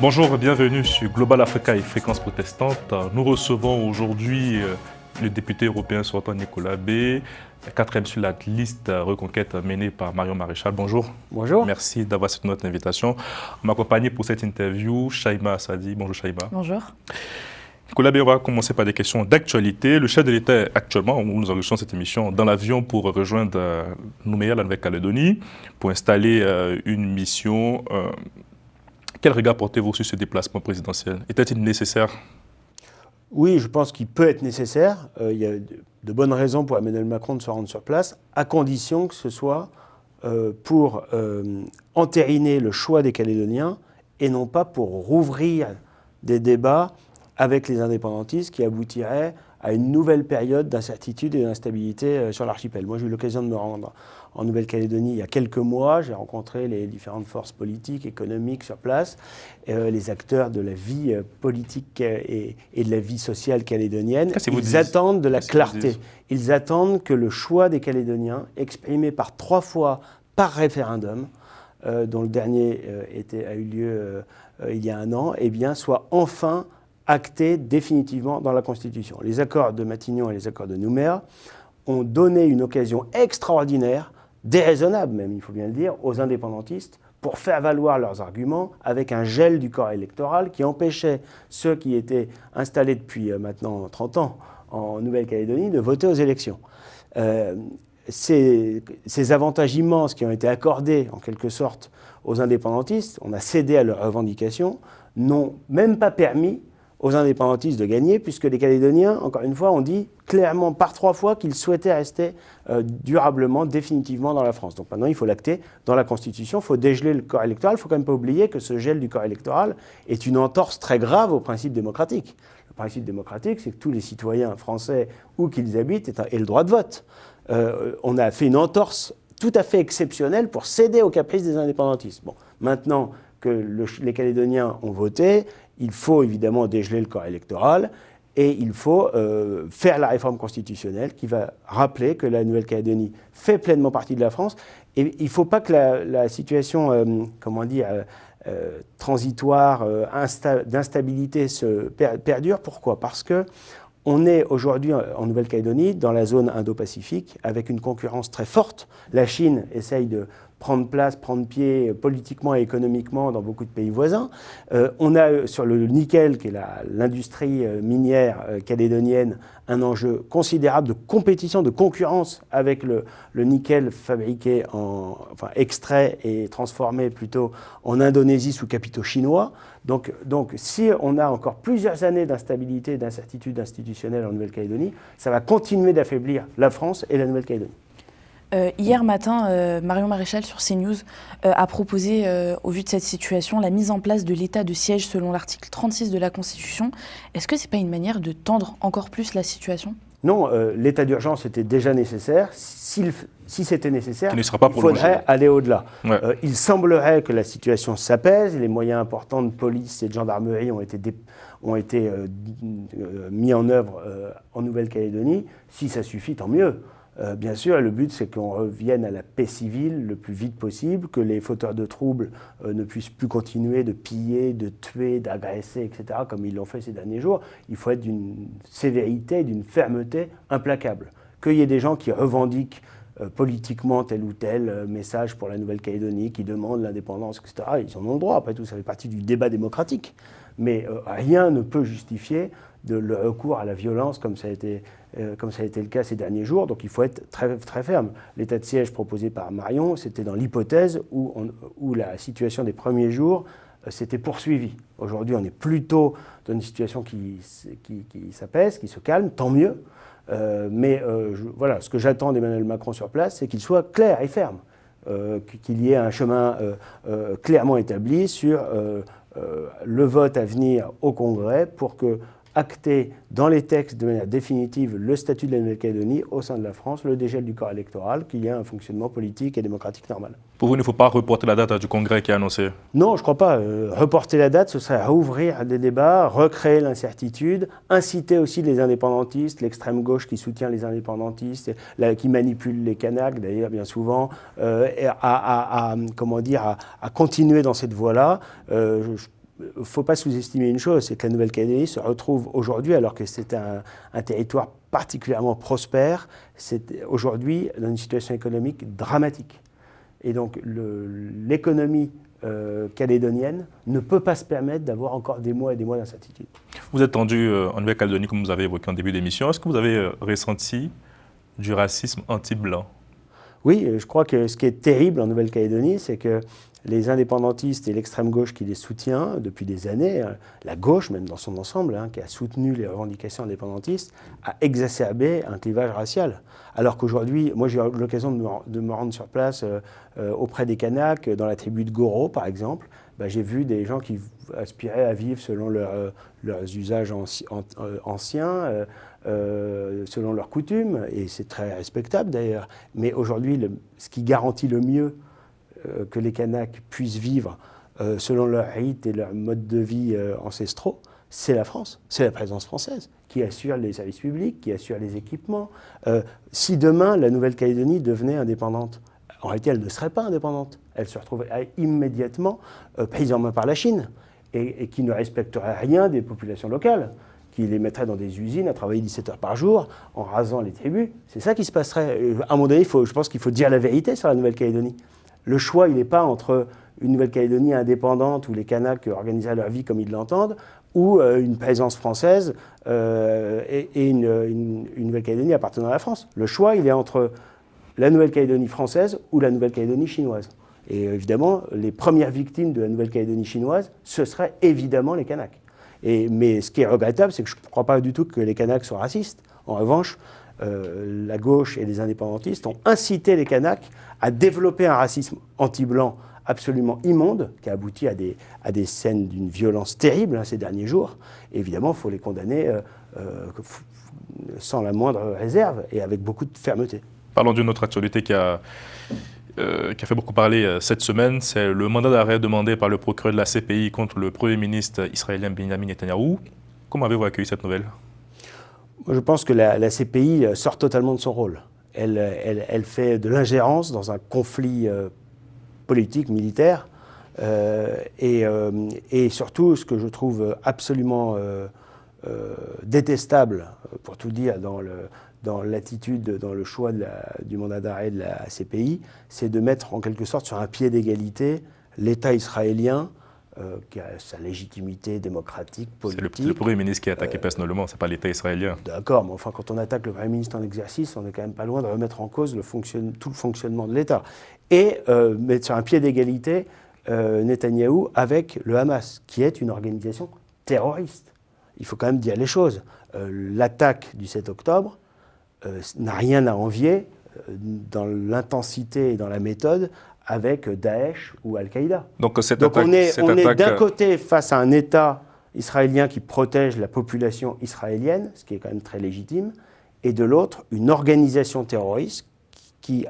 Bonjour, bienvenue sur Global Africa et Fréquence protestantes. Nous recevons aujourd'hui euh, le député européen sortant Nicolas B, quatrième sur la liste Reconquête menée par Marion Maréchal. Bonjour. Bonjour. Merci d'avoir accepté notre invitation. M'accompagner pour cette interview, Shaima Asadi. Bonjour Shaima. Bonjour. Nicolas B, on va commencer par des questions d'actualité. Le chef de l'État actuellement, où nous enregistrons cette émission, dans l'avion pour rejoindre euh, Nouméa, la Nouvelle-Calédonie, pour installer euh, une mission quel regard portez-vous sur ce déplacement présidentiel Était-il nécessaire Oui, je pense qu'il peut être nécessaire. Euh, il y a de bonnes raisons pour Emmanuel Macron de se rendre sur place, à condition que ce soit euh, pour euh, entériner le choix des Calédoniens et non pas pour rouvrir des débats avec les indépendantistes qui aboutiraient à une nouvelle période d'incertitude et d'instabilité euh, sur l'archipel. Moi, j'ai eu l'occasion de me rendre en Nouvelle-Calédonie il y a quelques mois. J'ai rencontré les différentes forces politiques, économiques sur place, euh, les acteurs de la vie euh, politique et, de la vie sociale calédonienne. Ils attendent de la clarté. Ils attendent que le choix des Calédoniens, exprimé par trois fois par référendum, dont le dernier était, a eu lieu il y a un an, eh bien, soit enfin acté définitivement dans la Constitution. Les accords de Matignon et les accords de Nouméa ont donné une occasion extraordinaire, déraisonnable même, il faut bien le dire, aux indépendantistes pour faire valoir leurs arguments avec un gel du corps électoral qui empêchait ceux qui étaient installés depuis euh, maintenant 30 ans en Nouvelle-Calédonie de voter aux élections. Euh, ces, avantages immenses qui ont été accordés en quelque sorte aux indépendantistes, on a cédé à leurs revendications, n'ont même pas permis aux indépendantistes de gagner, puisque les Calédoniens, encore une fois, ont dit clairement par trois fois qu'ils souhaitaient rester euh, durablement, définitivement dans la France. Donc maintenant, il faut l'acter dans la Constitution, il faut dégeler le corps électoral. Il ne faut quand même pas oublier que ce gel du corps électoral est une entorse très grave au principe démocratique. Le principe démocratique, c'est que tous les citoyens français, où qu'ils habitent, aient le droit de vote. Euh, on a fait une entorse tout à fait exceptionnelle pour céder aux caprices des indépendantistes. Bon, maintenant que les Calédoniens ont voté, il faut évidemment dégeler le corps électoral et il faut euh, faire la réforme constitutionnelle qui va rappeler que la Nouvelle-Calédonie fait pleinement partie de la France. Et il ne faut pas que la, situation, euh, comment dire, euh, transitoire, d'instabilité se perdure. Pourquoi Parce que on est aujourd'hui en Nouvelle-Calédonie dans la zone Indo-Pacifique avec une concurrence très forte. La Chine essaye de prendre place, prendre pied politiquement et économiquement dans beaucoup de pays voisins. Euh, on a euh, sur le nickel, qui est l'industrie euh, minière calédonienne, un enjeu considérable de compétition, de concurrence avec le, nickel fabriqué en, enfin, extrait et transformé plutôt en Indonésie sous capitaux chinois. Donc, donc si on a encore plusieurs années d'instabilité d'incertitude institutionnelle en Nouvelle-Calédonie, ça va continuer d'affaiblir la France et la Nouvelle-Calédonie. Euh, hier matin, euh, Marion Maréchal sur CNews euh, a proposé, au vu de cette situation, la mise en place de l'état de siège selon l'article 36 de la Constitution. Est-ce que ce n'est pas une manière de tendre encore plus la situation Non, l'état d'urgence était déjà nécessaire. si c'était nécessaire, il, faudrait aller au-delà. il semblerait que la situation s'apaise, les moyens importants de police et de gendarmerie ont été, ont été mis en œuvre en Nouvelle-Calédonie. Si ça suffit, tant mieux. Euh, bien sûr, le but, c'est qu'on revienne à la paix civile le plus vite possible, que les fauteurs de troubles euh, ne puissent plus continuer de piller, de tuer, d'agresser, etc., comme ils l'ont fait ces derniers jours. Il faut être d'une sévérité, d'une fermeté implacable. Qu'il y ait des gens qui revendiquent euh, politiquement tel ou tel message pour la Nouvelle-Calédonie, qui demandent l'indépendance, etc., ils en ont le droit, après tout, ça fait partie du débat démocratique. Mais rien ne peut justifier le recours à la violence comme ça a été euh, comme ça a été le cas ces derniers jours. Donc il faut être très, très ferme. L'état de siège proposé par Marion, c'était dans l'hypothèse où, la situation des premiers jours euh, s'était poursuivie. Aujourd'hui, on est plutôt dans une situation qui, qui, qui s'apaise, qui se calme, tant mieux. Euh, mais voilà, ce que j'attends d'Emmanuel Macron sur place, c'est qu'il soit clair et ferme, qu'il y ait un chemin clairement établi sur le vote à venir au Congrès pour que acter dans les textes de manière définitive le statut de la Nouvelle-Calédonie au sein de la France, le dégel du corps électoral, qu'il y ait un fonctionnement politique et démocratique normal. Pour vous, il ne faut pas reporter la date du congrès qui est annoncé Non, je ne crois pas. Euh, reporter la date, ce serait rouvrir des débats, recréer l'incertitude, inciter aussi les indépendantistes, l'extrême gauche qui soutient les indépendantistes, qui manipule les Kanaks d'ailleurs bien souvent, euh, à, comment dire, à, continuer dans cette voie-là. Euh, ne faut pas sous-estimer une chose, c'est que la Nouvelle-Calédonie se retrouve aujourd'hui, alors que c'est un, territoire particulièrement prospère, c'est aujourd'hui dans une situation économique dramatique. Et donc l'économie euh, calédonienne ne peut pas se permettre d'avoir encore des mois et des mois d'incertitude. Vous êtes tendu euh, en Nouvelle-Calédonie, comme vous avez évoqué en début d'émission. Est-ce que vous avez euh, ressenti du racisme anti-blanc oui, je crois que ce qui est terrible en Nouvelle-Calédonie, c'est que les indépendantistes et l'extrême gauche qui les soutient depuis des années, hein, la gauche même dans son ensemble, hein, qui a soutenu les revendications indépendantistes, a exacerbé un clivage racial. Alors qu'aujourd'hui, moi j'ai eu l'occasion de me rendre sur place euh, euh, auprès des Kanaks, dans la tribu de Goro par exemple, bah, j'ai vu des gens qui aspiraient à vivre selon euh, leurs usages anciens, selon leurs coutumes, et c'est très respectable d'ailleurs. Mais aujourd'hui, ce qui garantit le mieux euh, que les Kanaks puissent vivre euh, selon leur rite et leur mode de vie euh, ancestraux, c'est la France, c'est la présence française qui assure les services publics, qui assure les équipements. si demain la Nouvelle-Calédonie devenait indépendante, en réalité elle ne serait pas indépendante, elle se retrouverait immédiatement prise en main par la Chine et, et, qui ne respecterait rien des populations locales, qui les mettrait dans des usines à travailler 17 heures par jour en rasant les tribus. C'est ça qui se passerait. À un moment donné, il faut, je pense qu'il faut dire la vérité sur la Nouvelle-Calédonie. Le choix, il n'est pas entre une Nouvelle-Calédonie indépendante où les Kanaks organisent leur vie comme ils l'entendent, ou euh, une présence française euh, et, une, Nouvelle-Calédonie appartenant à la France. Le choix, il est entre la Nouvelle-Calédonie française ou la Nouvelle-Calédonie chinoise. Et évidemment, les premières victimes de la Nouvelle-Calédonie chinoise, ce seraient évidemment les Kanaks. mais ce qui est regrettable, c'est que je ne crois pas du tout que les Kanaks soient racistes. En revanche, euh, la gauche et les indépendantistes ont incité les Kanaks à développer un racisme anti-blanc absolument immonde, qui a abouti à des, à des scènes d'une violence terrible hein, ces derniers jours. évidemment, il faut les condamner euh, euh, sans la moindre réserve et avec beaucoup de fermeté. Parlons d'une autre actualité qui a, qui a fait beaucoup parler cette semaine, c'est le mandat d'arrêt demandé par le procureur de la CPI contre le Premier ministre israélien Benjamin Netanyahu. Comment avez-vous accueilli cette nouvelle je pense que la, CPI euh, sort totalement de son rôle. Elle, fait de l'ingérence dans un conflit euh, politique, militaire. Euh, et, surtout, ce que je trouve absolument détestable, pour tout dire, dans l'attitude, dans le choix du mandat d'arrêt de la CPI, c'est de mettre en quelque sorte sur un pied d'égalité l'État israélien euh, qui a sa légitimité démocratique, politique. C'est le, Premier ministre qui a attaqué euh, personnellement, ce n'est pas l'État israélien. D'accord, mais enfin, quand on attaque le Premier ministre en exercice, on n'est quand même pas loin de remettre en cause le tout le fonctionnement de l'État. Et euh, mettre sur un pied d'égalité euh, Netanyahou avec le Hamas, qui est une organisation terroriste. Il faut quand même dire les choses. L'attaque du 7 octobre n'a rien à envier dans l'intensité et dans la méthode avec Daesh ou Al-Qaïda. Donc, on est, d'un euh, côté face à un État israélien qui protège la population israélienne, ce qui est quand même très légitime, et de l'autre, une organisation terroriste qui,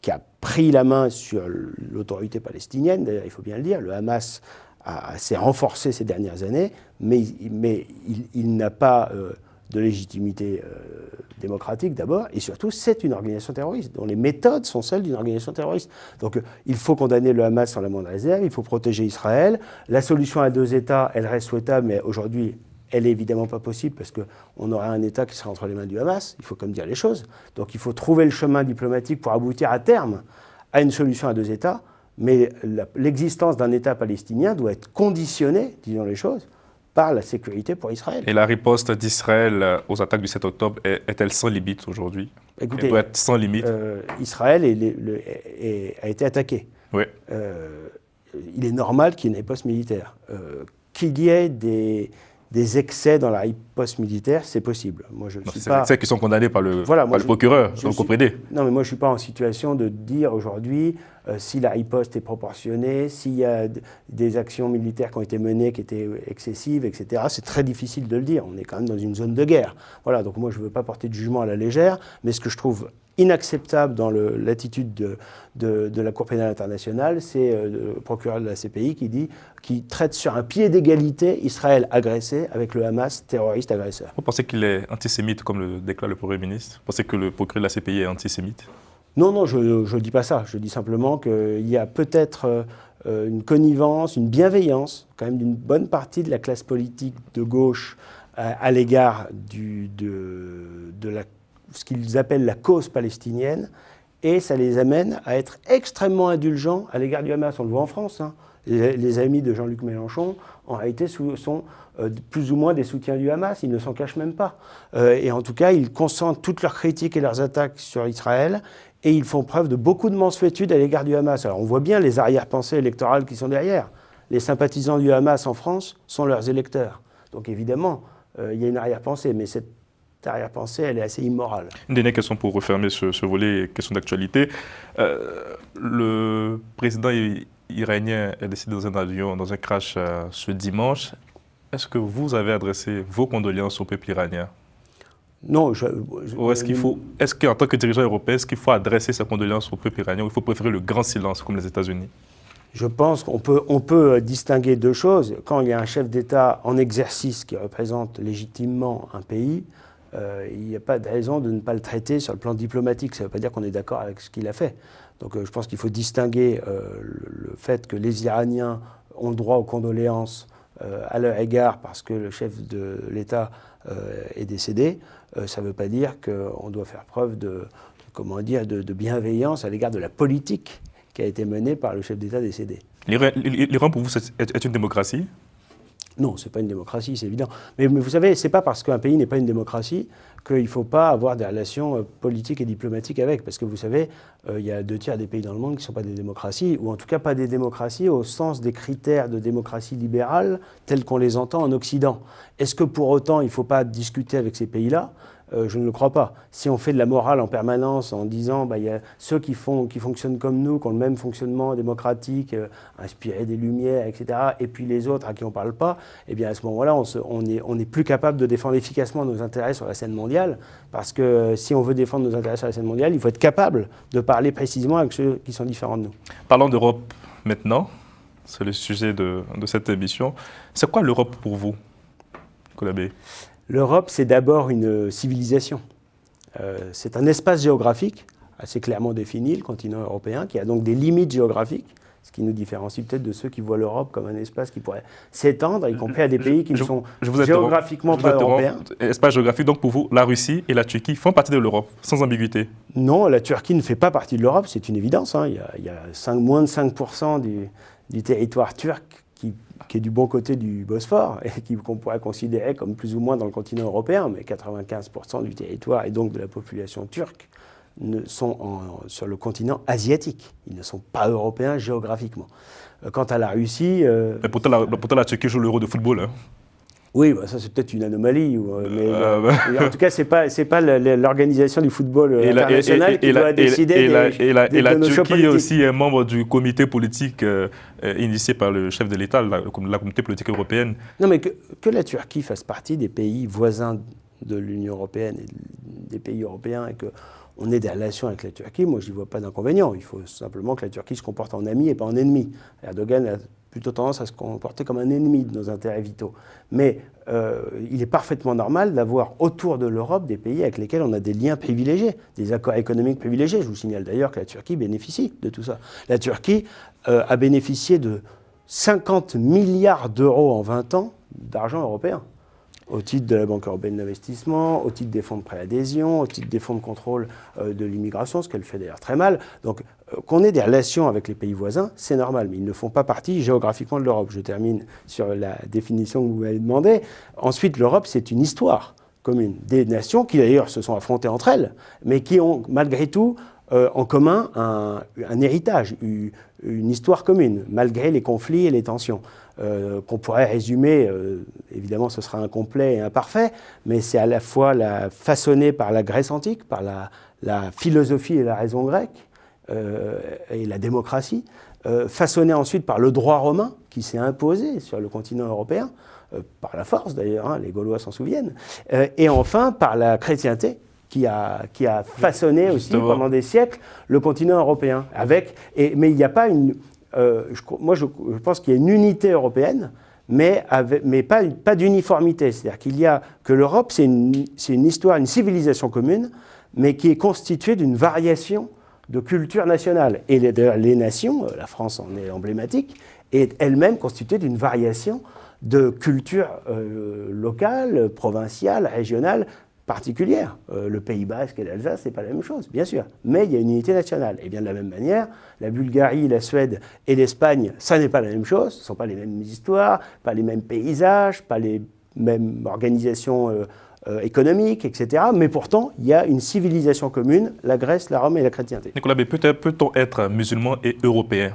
qui a pris la main sur l'autorité palestinienne, d'ailleurs il faut bien le dire, le Hamas s'est renforcé ces dernières années, mais, mais il, n'a pas... Euh, de légitimité euh, démocratique d'abord, et surtout c'est une organisation terroriste, dont les méthodes sont celles d'une organisation terroriste. Donc euh, il faut condamner le Hamas sans la moindre réserve, il faut protéger Israël. La solution à deux États, elle reste souhaitable, mais aujourd'hui elle n'est évidemment pas possible parce qu'on aurait un État qui sera entre les mains du Hamas, il faut comme dire les choses. Donc il faut trouver le chemin diplomatique pour aboutir à terme à une solution à deux États, mais l'existence d'un État palestinien doit être conditionnée, disons les choses, par la sécurité pour Israël. Et la riposte d'Israël euh, aux attaques du 7 octobre est-elle sans limite aujourd'hui Écoutez, Elle doit être sans limite. Euh, Israël le, a été attaqué. Oui. Euh, il est normal qu'il y ait une riposte militaire. qu'il y ait des, excès dans la riposte militaire, c'est possible. Moi, je ne pas. excès qui sont condamnés par le, voilà, par le procureur, je, je vous Non, mais moi, je ne suis pas en situation de dire aujourd'hui euh, si la riposte est proportionnée, s'il y a des actions militaires qui ont été menées qui étaient euh, excessives, etc. C'est très difficile de le dire. On est quand même dans une zone de guerre. Voilà, donc moi je ne veux pas porter de jugement à la légère, mais ce que je trouve inacceptable dans l'attitude de, la Cour pénale internationale, c'est euh, le procureur de la CPI qui dit qui traite sur un pied d'égalité Israël agressé avec le Hamas terroriste agresseur. Vous pensez qu'il est antisémite comme le déclare le Premier ministre Vous pensez que le procureur de la CPI est antisémite non, non, je ne dis pas ça. Je dis simplement qu'il y a peut-être euh, une connivence, une bienveillance, quand même, d'une bonne partie de la classe politique de gauche euh, à, l'égard de, ce qu'ils appellent la cause palestinienne et ça les amène à être extrêmement indulgents à l'égard du Hamas. On le voit en France. Hein. Les, amis de Jean-Luc Mélenchon, en réalité, sont euh, plus ou moins des soutiens du Hamas. Ils ne s'en cachent même pas. Euh, et en tout cas, ils concentrent toutes leurs critiques et leurs attaques sur Israël. Et ils font preuve de beaucoup de mansuétude à l'égard du Hamas. Alors on voit bien les arrière-pensées électorales qui sont derrière. Les sympathisants du Hamas en France sont leurs électeurs. Donc évidemment, euh, il y a une arrière-pensée. Mais cette arrière-pensée, elle est assez immorale. Une dernière question pour refermer ce, volet question d'actualité. Euh, le président iranien est décédé dans un avion, dans un crash euh, ce dimanche. Est-ce que vous avez adressé vos condoléances au peuple iranien non, je, est-ce qu'il faut, qu'en tant que dirigeant européen, est-ce qu'il faut adresser sa condoléance au peuple iranien ou il faut préférer le grand silence comme les États-Unis je pense qu'on peut, on peut euh, distinguer deux choses. Quand il y a un chef d'État en exercice qui représente légitimement un pays, euh, il n'y a pas de raison de ne pas le traiter sur le plan diplomatique. Ça ne veut pas dire qu'on est d'accord avec ce qu'il a fait. Donc euh, je pense qu'il faut distinguer euh, le, fait que les Iraniens ont droit aux condoléances à leur égard parce que le chef de l'État est décédé. ça ne veut pas dire qu'on doit faire preuve de, comment dire, de, de bienveillance à l'égard de la politique qui a été menée par le chef d'État décédé. L'Iran, pour vous, est une démocratie non, ce n'est pas une démocratie, c'est évident. Mais, vous savez, ce n'est pas parce qu'un pays n'est pas une démocratie qu'il ne faut pas avoir des relations euh, politiques et diplomatiques avec. Parce que vous savez, euh, il y a deux tiers des pays dans le monde qui ne sont pas des démocraties, ou en tout cas pas des démocraties au sens des critères de démocratie libérale tels qu'on les entend en Occident. Est-ce que pour autant il ne faut pas discuter avec ces pays-là euh, je ne le crois pas. Si on fait de la morale en permanence en disant, bah, il y a ceux qui, font, qui fonctionnent comme nous, qui ont le même fonctionnement démocratique, euh, inspiré des Lumières, etc., et puis les autres à qui on ne parle pas, eh bien à ce moment-là, on, n'est plus capable de défendre efficacement nos intérêts sur la scène mondiale, parce que si on veut défendre nos intérêts sur la scène mondiale, il faut être capable de parler précisément avec ceux qui sont différents de nous. Parlons d'Europe maintenant, c'est le sujet de, de cette émission. C'est quoi l'Europe pour vous, Colabé l'Europe, c'est d'abord une civilisation. Euh, c'est un espace géographique assez clairement défini, le continent européen, qui a donc des limites géographiques, ce qui nous différencie peut-être de ceux qui voient l'Europe comme un espace qui pourrait s'étendre, y compris à des pays qui ne sont je vous géographiquement vous pas européens. Espace géographique, donc pour vous, la Russie et la Turquie font partie de l'Europe, sans ambiguïté Non, la Turquie ne fait pas partie de l'Europe, c'est une évidence. Hein. Il y a, 5, moins de 5% du territoire turc qui est du bon côté du Bosphore et qui qu'on pourrait considérer comme plus ou moins dans le continent européen, mais 95% du territoire et donc de la population turque ne sont sur le continent asiatique. Ils ne sont pas européens géographiquement. Euh, quant à la Russie. Euh, pourtant, la, pourtant, la Turquie joue l'euro de football. Hein. Oui, bah, ça c'est peut-être une anomalie. Euh, mais, euh, euh, bah. En tout cas, c'est pas pas l'organisation du football et international qui doit la, décider. Et, la, des, la Turquie aussi est membre du comité politique initié par le chef de l'État, la, Comité politique européenne. Non, mais que, la Turquie fasse partie des pays voisins de l'Union européenne et des pays européens et que on ait des relations avec la Turquie, moi je n'y vois pas d'inconvénient. Il faut simplement que la Turquie se comporte en ami et pas en ennemi. Erdogan plutôt tendance à se comporter comme un ennemi de nos intérêts vitaux. Mais euh, il est parfaitement normal d'avoir autour de l'Europe des pays avec lesquels on a des liens privilégiés, des accords économiques privilégiés. Je vous signale d'ailleurs que la Turquie bénéficie de tout ça. La Turquie euh, a bénéficié de 50 milliards d'euros en 20 ans d'argent européen au titre de la Banque européenne d'investissement, au titre des fonds de préadhésion, au titre des fonds de contrôle euh, de l'immigration, ce qu'elle fait d'ailleurs très mal. Donc qu'on ait des relations avec les pays voisins, c'est normal, mais ils ne font pas partie géographiquement de l'Europe. Je termine sur la définition que vous m'avez demandée. Ensuite, l'Europe, c'est une histoire commune des nations qui d'ailleurs se sont affrontées entre elles, mais qui ont malgré tout euh, en commun un, héritage, une, histoire commune, malgré les conflits et les tensions, euh, qu'on pourrait résumer, euh, évidemment ce sera incomplet et imparfait, mais c'est à la fois la, façonné par la Grèce antique, par la philosophie et la raison grecque, euh, et la démocratie, euh, façonnée ensuite par le droit romain qui s'est imposé sur le continent européen, euh, par la force d'ailleurs, hein, les Gaulois s'en souviennent, et enfin par la chrétienté qui a, qui a, façonné aussi pendant des siècles le continent européen. Avec, et, mais il n'y a pas une. moi, je, pense qu'il y a une unité européenne, mais, mais pas, pas d'uniformité. C'est-à-dire qu'il y a que l'Europe, c'est une, une, histoire, une civilisation commune, mais qui est constituée d'une variation de culture nationale. Et les, les nations, euh, la France en est emblématique, est elle-même constituée d'une variation de culture euh, locale, provinciale, régionale, particulière. Euh, le Pays basque et l'Alsace, c'est pas la même chose, bien sûr. Mais il y a une unité nationale. Et bien de la même manière, la Bulgarie, la Suède et l'Espagne, ça n'est pas la même chose. Ce ne sont pas les mêmes histoires, pas les mêmes paysages, pas les mêmes organisations euh, économique, etc. Mais pourtant, il y a une civilisation commune, la Grèce, la Rome et la chrétienté. Nicolas, peut-on être musulman et européen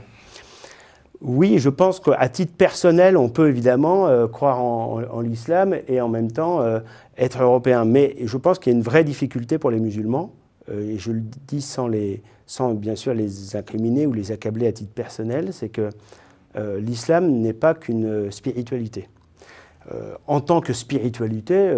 oui, je pense qu'à titre personnel, on peut évidemment euh, croire en, l'islam et en même temps euh, être européen. Mais je pense qu'il y a une vraie difficulté pour les musulmans, et je le dis sans bien sûr les incriminer ou les accabler à titre personnel, c'est que l'islam n'est pas qu'une spiritualité. en tant que spiritualité,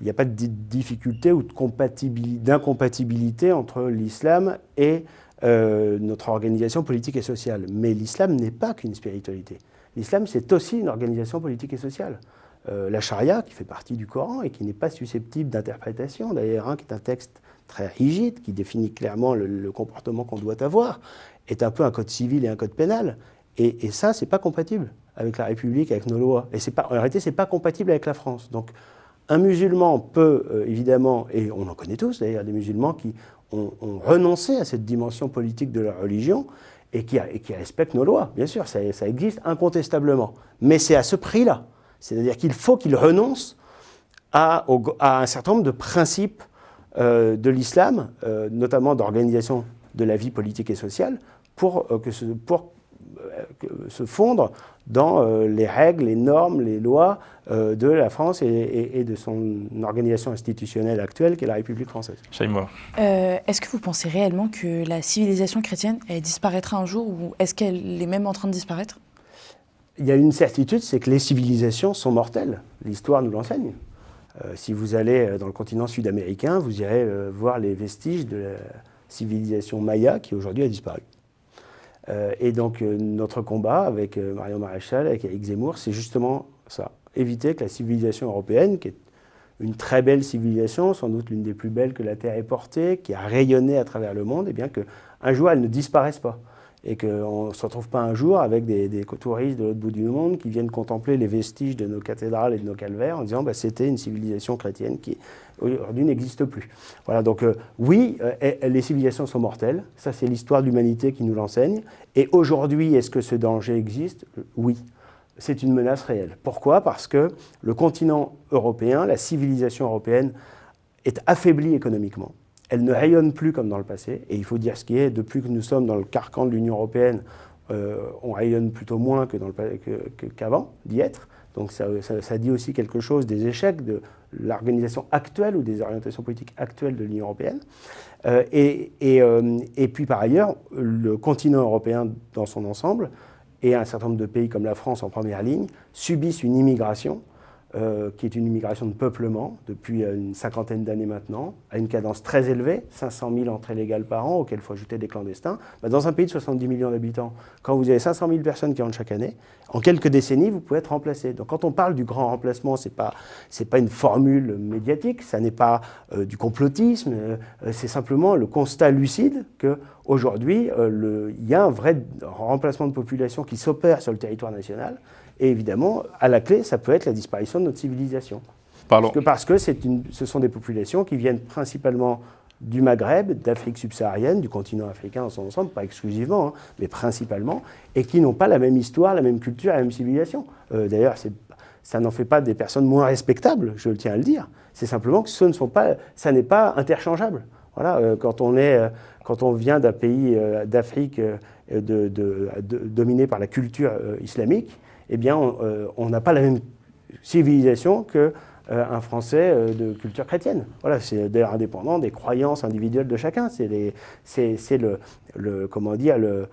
il n'y a pas de difficulté ou d'incompatibilité entre l'islam et euh, notre organisation politique et sociale. Mais l'islam n'est pas qu'une spiritualité. L'islam, c'est aussi une organisation politique et sociale. Euh, la charia, qui fait partie du Coran et qui n'est pas susceptible d'interprétation, d'ailleurs, hein, qui est un texte très rigide, qui définit clairement le, comportement qu'on doit avoir, est un peu un code civil et un code pénal. Et, et ça, c'est pas compatible avec la République, avec nos lois. Et pas, en réalité, c'est pas compatible avec la France. Donc, un musulman peut euh, évidemment, et on en connaît tous d'ailleurs, des musulmans qui ont, renoncé à cette dimension politique de leur religion et qui, respectent nos lois, bien sûr, ça, existe incontestablement. Mais c'est à ce prix-là. C'est-à-dire qu'il faut qu'ils renoncent à, un certain nombre de principes euh, de l'islam, euh, notamment d'organisation de la vie politique et sociale, pour, que ce, pour euh, se fondre dans euh, les règles, les normes, les lois euh, de la France et, de son organisation institutionnelle actuelle qui est la République française. Euh, est-ce que vous pensez réellement que la civilisation chrétienne elle disparaîtra un jour ou est-ce qu'elle est même en train de disparaître Il y a une certitude, c'est que les civilisations sont mortelles. L'histoire nous l'enseigne. si vous allez dans le continent sud-américain, vous irez voir les vestiges de la civilisation maya qui aujourd'hui a disparu. Euh, et donc euh, notre combat avec euh, Marion Maréchal, avec Alex Zemmour, c'est justement ça. Éviter que la civilisation européenne, qui est une très belle civilisation, sans doute l'une des plus belles que la Terre ait portée, qui a rayonné à travers le monde, et eh bien qu'un jour elle ne disparaisse pas et qu'on ne se retrouve pas un jour avec des, des touristes de l'autre bout du monde qui viennent contempler les vestiges de nos cathédrales et de nos calvaires en disant bah, c'était une civilisation chrétienne qui aujourd'hui n'existe plus. Voilà, donc euh, oui, euh, les civilisations sont mortelles, ça c'est l'histoire de l'humanité qui nous l'enseigne, et aujourd'hui, est-ce que ce danger existe Oui. C'est une menace réelle. Pourquoi Parce que le continent européen, la civilisation européenne est affaiblie économiquement elle ne rayonne plus comme dans le passé. Et il faut dire ce qui est, depuis que nous sommes dans le carcan de l'Union européenne, euh, on rayonne plutôt moins que qu'avant d'y être. Donc ça, dit aussi quelque chose des échecs de l'organisation actuelle ou des orientations politiques actuelles de l'Union européenne. Euh, euh, et, puis par ailleurs, le continent européen dans son ensemble, et un certain nombre de pays comme la France en première ligne, subissent une immigration euh, qui est une immigration de peuplement depuis euh, une cinquantaine d'années maintenant, à une cadence très élevée, 500 000 entrées légales par an, auxquelles il faut ajouter des clandestins. Bah, dans un pays de 70 millions d'habitants, quand vous avez 500 000 personnes qui entrent chaque année, en quelques décennies, vous pouvez être remplacé. Donc quand on parle du grand remplacement, ce n'est pas, pas une formule médiatique, ça n'est pas euh, du complotisme, c'est simplement le constat lucide que Aujourd'hui, euh, il y a un vrai remplacement de population qui s'opère sur le territoire national. Et évidemment, à la clé, ça peut être la disparition de notre civilisation. Parce que, ce sont des populations qui viennent principalement du Maghreb, d'Afrique subsaharienne, du continent africain dans son ensemble, pas exclusivement, hein, mais principalement, et qui n'ont pas la même histoire, la même culture, la même civilisation. Euh, d'ailleurs, ça n'en fait pas des personnes moins respectables, je tiens à le dire. C'est simplement que ce ne sont pas, ça n'est pas interchangeable. Voilà, euh, quand on est, euh, quand on vient d'un pays euh, d'Afrique de, dominé par la culture islamique, eh bien, on n'a pas la même civilisation que un Français de culture chrétienne. Voilà, c'est d'ailleurs indépendant des croyances individuelles de chacun. C'est le, le, comment dire, le,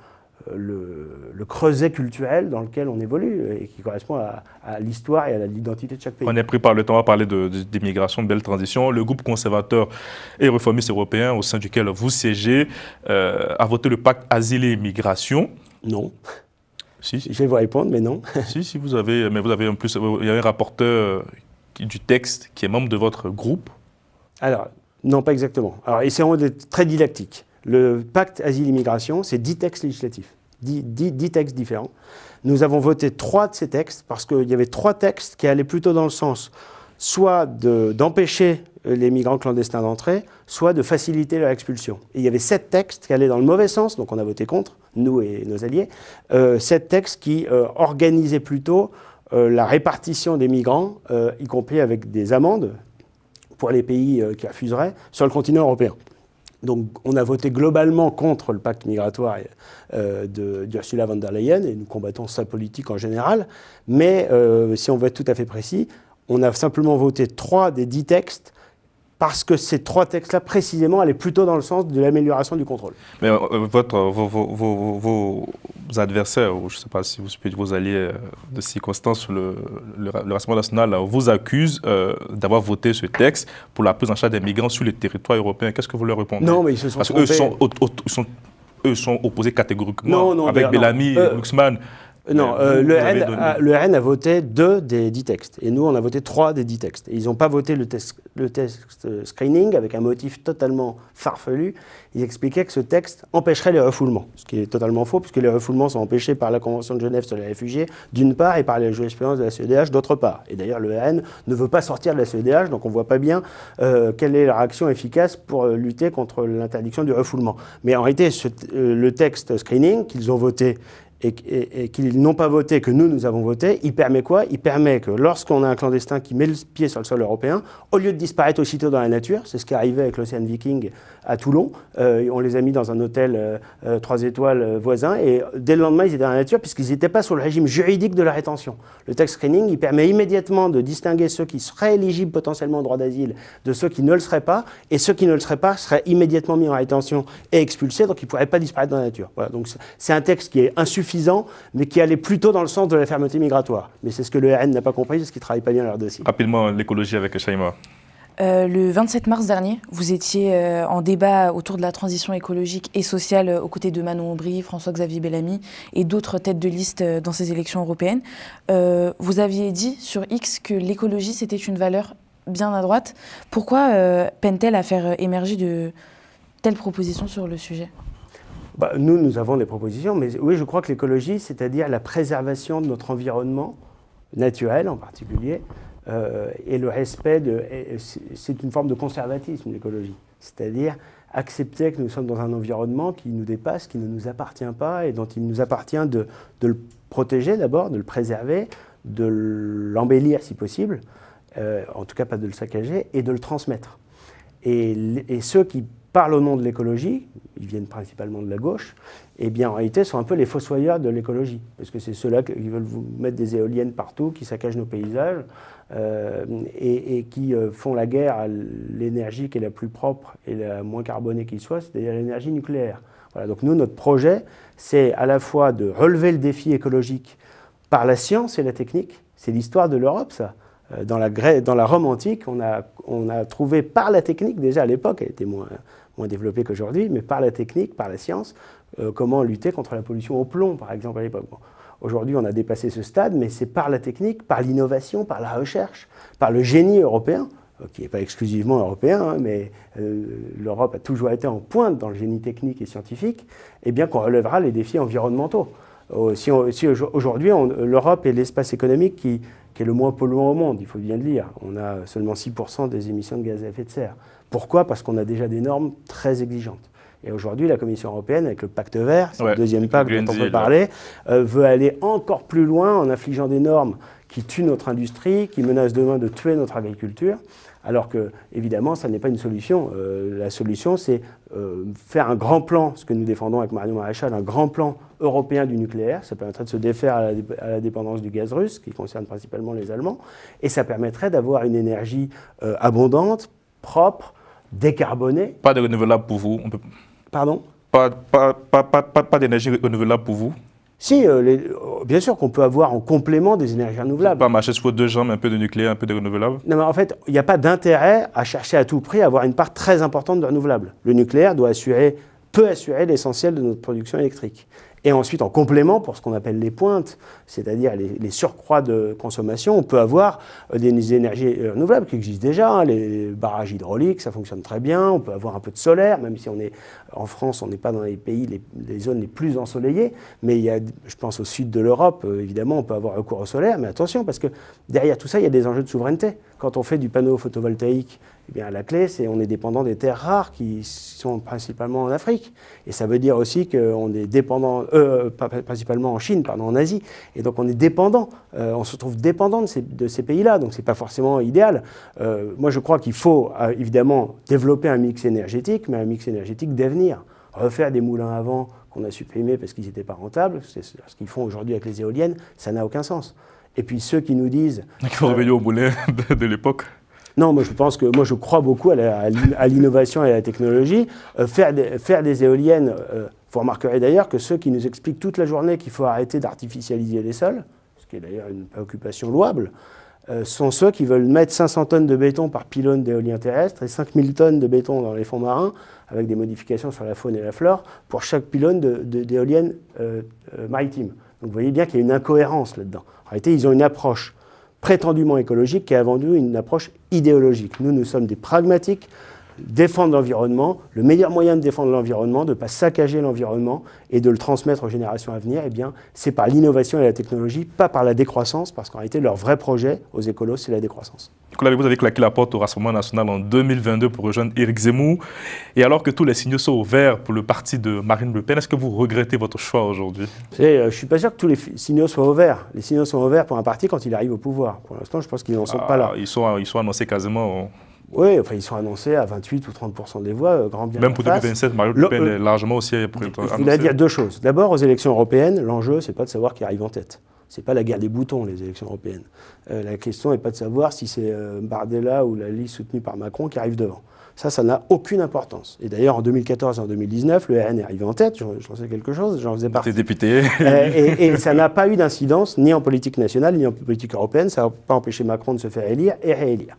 le, creuset culturel dans lequel on évolue et qui correspond à, l'histoire et à l'identité de chaque pays. On est pris par le temps à parler de, de, de belle transition. Le groupe conservateur et réformiste européen au sein duquel vous siégez euh, a voté le pacte asile et migration. Non. Si, Je vais vous répondre, mais non. si, si, vous avez, mais vous avez en plus, il y a un rapporteur du texte qui est membre de votre groupe. Alors, non, pas exactement. Alors, essayons d'être très didactiques le pacte asile-immigration, c'est dix textes législatifs, dix textes différents. Nous avons voté trois de ces textes parce qu'il y avait trois textes qui allaient plutôt dans le sens soit d'empêcher euh, les migrants clandestins d'entrer, soit de faciliter leur expulsion. Et il y avait sept textes qui allaient dans le mauvais sens, donc on a voté contre, nous et nos alliés, euh, sept textes qui euh, organisaient plutôt la répartition des migrants, y compris avec des amendes pour les pays qui refuseraient, sur le continent européen. Donc on a voté globalement contre le pacte migratoire euh, d'Ursula von der Leyen et nous combattons sa politique en général. Mais euh, si on veut être tout à fait précis, on a simplement voté trois des dix textes parce que ces trois textes-là, précisément, allaient plutôt dans le sens de l'amélioration du contrôle. Mais euh, votre, vos, adversaires, ou je ne sais pas si vous pouvez vos alliés euh, de circonstance, le, le, Rassemblement national euh, vous accuse euh, d'avoir voté ce texte pour la prise en charge des migrants sur le territoire européen. Qu'est-ce que vous leur répondez Non, mais ils se sont Parce qu'eux sont, eux sont opposés catégoriquement avec Bellamy, Luxman. Euh, non, euh, le, RN a, voté deux des dix textes. Et nous, on a voté trois des dix textes. ils n'ont pas voté le, le texte euh, screening avec un motif totalement farfelu. Ils expliquaient que ce texte empêcherait les refoulements, ce qui est totalement faux, puisque les refoulements sont empêchés par la Convention de Genève sur les réfugiés, d'une part, et par la jurisprudence de la CEDH, d'autre part. Et d'ailleurs, le N ne veut pas sortir de la CEDH, donc on ne voit pas bien quelle est leur action efficace pour lutter contre l'interdiction du refoulement. Mais en réalité, le texte screening qu'ils ont voté et, qu'ils n'ont pas voté, que nous, nous avons voté, il permet quoi Il permet que lorsqu'on a un clandestin qui met le pied sur le sol européen, au lieu de disparaître aussitôt dans la nature, c'est ce qui est arrivé avec l'Océan Viking à Toulon, euh, on les a mis dans un hôtel 3 euh, euh, étoiles voisin, et dès le lendemain, ils étaient dans la nature, puisqu'ils n'étaient pas sous le régime juridique de la rétention. Le texte screening, il permet immédiatement de distinguer ceux qui seraient éligibles potentiellement au droit d'asile de ceux qui ne le seraient pas, et ceux qui ne le seraient pas seraient immédiatement mis en rétention et expulsés, donc ils ne pourraient pas disparaître dans la nature. Voilà, donc c'est un texte qui est insuffisant mais qui allait plutôt dans le sens de la fermeté migratoire. Mais c'est ce que le RN n'a pas compris, parce qu'il ne travaille pas bien leur dossier. Rapidement, l'écologie avec Shaima. Euh, le 27 mars dernier, vous étiez euh, en débat autour de la transition écologique et sociale euh, aux côtés de Manon Aubry, François-Xavier Bellamy et d'autres têtes de liste dans ces élections européennes. vous aviez dit sur X que l'écologie, c'était une valeur bien à droite. Pourquoi peine-t-elle à faire émerger de telles propositions sur le sujet bah, nous, nous avons des propositions, mais oui, je crois que l'écologie, c'est-à-dire la préservation de notre environnement naturel en particulier, euh, et le respect de. C'est une forme de conservatisme, l'écologie. C'est-à-dire accepter que nous sommes dans un environnement qui nous dépasse, qui ne nous appartient pas, et dont il nous appartient de, le protéger d'abord, de le préserver, de l'embellir si possible, euh, en tout cas pas de le saccager, et de le transmettre. et ceux qui parlent au nom de l'écologie, ils viennent principalement de la gauche, et eh bien en réalité sont un peu les fossoyeurs de l'écologie, parce que c'est ceux-là qui veulent vous mettre des éoliennes partout, qui saccagent nos paysages euh, et, qui euh, font la guerre à l'énergie qui est la plus propre et la moins carbonée qu'il soit, c'est-à-dire l'énergie nucléaire. Voilà, donc nous, notre projet, c'est à la fois de relever le défi écologique par la science et la technique, c'est l'histoire de l'Europe ça. Euh, dans la, dans la Rome antique, on a trouvé par la technique, déjà à l'époque, elle était moins, moins développé qu'aujourd'hui, mais par la technique, par la science, euh, comment lutter contre la pollution au plomb, par exemple, Aujourd'hui, on a dépassé ce stade, mais c'est par la technique, par l'innovation, par la recherche, par le génie européen, euh, qui n'est pas exclusivement européen, hein, mais euh, l'Europe a toujours été en pointe dans le génie technique et scientifique, et eh bien qu'on relèvera les défis environnementaux. Euh, aujourd'hui, l'Europe est l'espace économique qui, est le moins polluant au monde, il faut bien le dire. On a seulement 6% des émissions de gaz à effet de serre. Pourquoi Parce qu'on a déjà des normes très exigeantes. Et aujourd'hui, la Commission européenne, avec le pacte vert, c'est le deuxième pacte dont on peut parler, euh, veut aller encore plus loin en infligeant des normes qui tuent notre industrie, qui menacent demain de tuer notre agriculture. Alors que, évidemment, ça n'est pas une solution. Euh, la solution, c'est euh, faire un grand plan, ce que nous défendons avec Marion Maréchal, un grand plan européen du nucléaire. Ça permettrait de se défaire à la, dépendance du gaz russe, qui concerne principalement les Allemands. Et ça permettrait d'avoir une énergie euh, abondante, propre, décarbonée. Pas de renouvelable pour vous Pardon pas, pas, pas, pas d'énergie renouvelable pour vous si, euh, euh, bien sûr qu'on peut avoir en complément des énergies renouvelables. Pas marcher sur deux jambes, un peu de nucléaire, un peu de renouvelable Non, mais en fait, il n'y a pas d'intérêt à chercher à tout prix à avoir une part très importante de renouvelable. Le nucléaire doit assurer, peut assurer l'essentiel de notre production électrique. Et ensuite, en complément, pour ce qu'on appelle les pointes, c'est-à-dire les, surcroîts de consommation, on peut avoir euh, des énergies euh, renouvelables qui existent déjà. Hein, les barrages hydrauliques, ça fonctionne très bien. On peut avoir un peu de solaire, même si on est en France, on n'est pas dans les pays, les, les, zones les plus ensoleillées. Mais il y a, je pense au sud de l'Europe, euh, évidemment, on peut avoir recours au solaire. Mais attention, parce que derrière tout ça, il y a des enjeux de souveraineté. Quand on fait du panneau photovoltaïque eh bien, la clé, c'est on est dépendant des terres rares qui sont principalement en Afrique. Et ça veut dire aussi qu'on est dépendant, euh, principalement en Chine, pardon, en Asie. Et donc on est dépendant, euh, on se trouve dépendant de ces, pays-là. Donc c'est pas forcément idéal. Euh, moi, je crois qu'il faut évidemment développer un mix énergétique, mais un mix énergétique d'avenir. Refaire des moulins avant qu'on a supprimés parce qu'ils n'étaient pas rentables, c'est ce qu'ils font aujourd'hui avec les éoliennes, ça n'a aucun sens. Et puis ceux qui nous disent... il faut revenir au moulin de l'époque non, moi je pense que moi je crois beaucoup à l'innovation et à la technologie. Euh, faire, des, éoliennes, euh, vous remarquerez d'ailleurs que ceux qui nous expliquent toute la journée qu'il faut arrêter d'artificialiser les sols, ce qui est d'ailleurs une préoccupation louable, euh, sont ceux qui veulent mettre 500 tonnes de béton par pylône d'éolien terrestre et 5000 tonnes de béton dans les fonds marins, avec des modifications sur la faune et la flore, pour chaque pylône d'éolienne maritime. Donc vous voyez bien qu'il y a une incohérence là-dedans. En réalité, ils ont une approche prétendument écologique qui a vendu une approche idéologique. Nous, nous sommes des pragmatiques, défendre l'environnement, le meilleur moyen de défendre l'environnement, de ne pas saccager l'environnement et de le transmettre aux générations à venir, eh bien, c'est par l'innovation et la technologie, pas par la décroissance, parce qu'en réalité, leur vrai projet aux écolos, c'est la décroissance. Nicolas vous avez claqué la porte au Rassemblement national en 2022 pour rejoindre Éric Zemmour. Et alors que tous les signaux sont ouverts pour le parti de Marine Le Pen, est-ce que vous regrettez votre choix aujourd'hui euh, Je ne suis pas sûr que tous les signaux soient ouverts. Les signaux sont ouverts pour un parti quand il arrive au pouvoir. Pour l'instant, je pense qu'ils n'en sont ah, pas là. Ils sont, ils sont annoncés quasiment... Oui, enfin, ils sont annoncés à 28 ou 30 des voix, euh, grand bien. Même pour 2027, Mario Le Pen euh, est largement aussi Il a dire deux choses. D'abord, aux élections européennes, l'enjeu, c'est pas de savoir qui arrive en tête. C'est pas la guerre des boutons, les élections européennes. Euh, la question n'est pas de savoir si c'est Bardella ou la liste soutenue par Macron qui arrive devant. Ça, ça n'a aucune importance. Et d'ailleurs, en 2014 et en 2019, le RN est arrivé en tête, Je pensais quelque chose, j'en faisais partie. T'es député. et, et, ça n'a pas eu d'incidence ni en politique nationale, ni en politique européenne. Ça n'a pas empêché Macron de se faire élire et réélire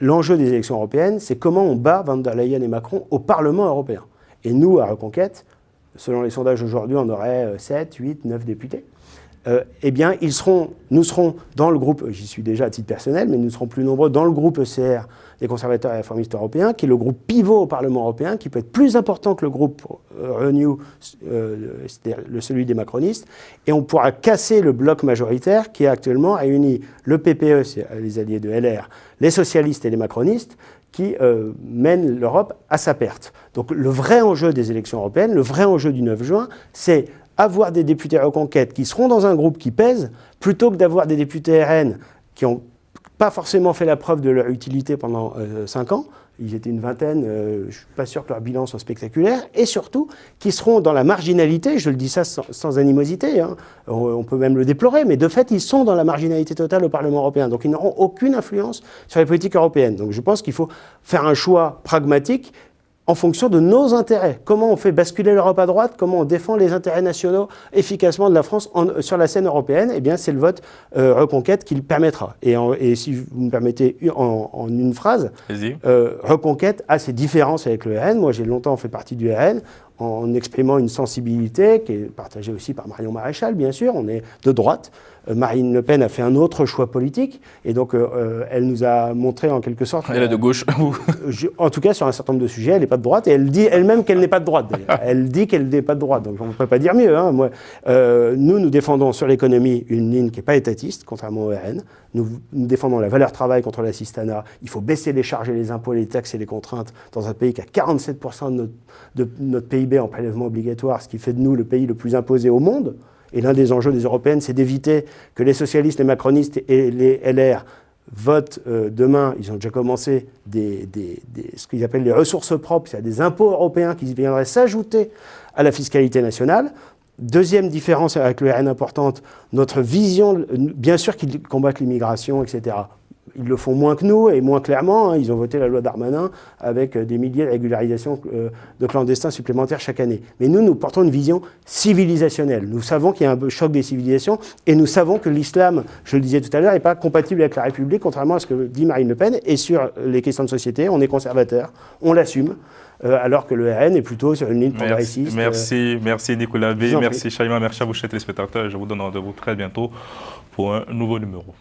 l'enjeu des élections européennes, c'est comment on bat Van der Leyen et Macron au Parlement européen. Et nous, à Reconquête, selon les sondages aujourd'hui, on aurait 7, 8, 9 députés. Euh, eh bien, nous serons dans le groupe, j'y suis déjà à titre personnel, mais nous serons plus nombreux dans le groupe ECR des conservateurs et réformistes européens, qui est le groupe pivot au Parlement européen, qui peut être plus important que le groupe euh, Renew, euh, celui des macronistes, et on pourra casser le bloc majoritaire qui actuellement réuni le PPE, euh, les alliés de LR, les socialistes et les macronistes, qui mènent l'Europe à sa perte. Donc le vrai enjeu des élections européennes, le vrai enjeu du 9 juin, c'est avoir des députés reconquête qui seront dans un groupe qui pèse, plutôt que d'avoir des députés RN qui n'ont pas forcément fait la preuve de leur utilité pendant 5 euh, ans, ils étaient une vingtaine, euh, je ne suis pas sûr que leur bilan soit spectaculaire, et surtout qui seront dans la marginalité, je le dis ça sans, animosité, hein, on, peut même le déplorer, mais de fait ils sont dans la marginalité totale au Parlement européen, donc ils n'auront aucune influence sur les politiques européennes. Donc je pense qu'il faut faire un choix pragmatique en fonction de nos intérêts. Comment on fait basculer l'Europe à droite Comment on défend les intérêts nationaux efficacement de la France sur la scène européenne Eh bien, c'est le vote euh, Reconquête qui le permettra. Et, si vous me permettez en, une phrase, euh, Reconquête a ses différences avec le RN. Moi, j'ai longtemps fait partie du RN en exprimant une sensibilité qui est partagée aussi par Marion Maréchal, bien sûr. On est de droite. Euh, Marine Le Pen a fait un autre choix politique, et donc euh, euh, elle nous a montré en quelque sorte. Elle est de gauche. en tout cas, sur un certain nombre de sujets, elle n'est pas de droite, et elle dit elle-même qu'elle n'est pas de droite. elle dit qu'elle n'est pas de droite, donc on ne peut pas dire mieux. Hein, nous, nous défendons sur l'économie une ligne qui n'est pas étatiste, contrairement au RN. Nous, défendons la valeur travail contre la l'assistanat. Il faut baisser les charges et les impôts, les taxes et les contraintes dans un pays qui a 47% de notre, de notre PIB en prélèvement obligatoire, ce qui fait de nous le pays le plus imposé au monde. Et l'un des enjeux des européennes, c'est d'éviter que les socialistes, les macronistes et les LR votent euh, demain, ils ont déjà commencé, des, ce qu'ils appellent les ressources propres, c'est-à-dire des impôts européens qui viendraient s'ajouter à la fiscalité nationale. Deuxième différence avec le RN importante, notre vision, bien sûr qu'ils combattent l'immigration, etc ils le font moins que nous et moins clairement. Hein. Ils ont voté la loi Darmanin avec euh, des milliers de régularisations euh, de clandestins supplémentaires chaque année. Mais nous, nous portons une vision civilisationnelle. Nous savons qu'il y a un choc des civilisations et nous savons que l'islam, je le disais tout à l'heure, n'est pas compatible avec la République, contrairement à ce que dit Marine Le Pen. Et sur les questions de société, on est conservateur, on l'assume. Euh, alors que le RN est plutôt sur une ligne progressiste. Merci, merci, Nicolas B, merci Chaïma, merci à vous, chers téléspectateurs. Je vous donne rendez-vous très bientôt pour un nouveau numéro.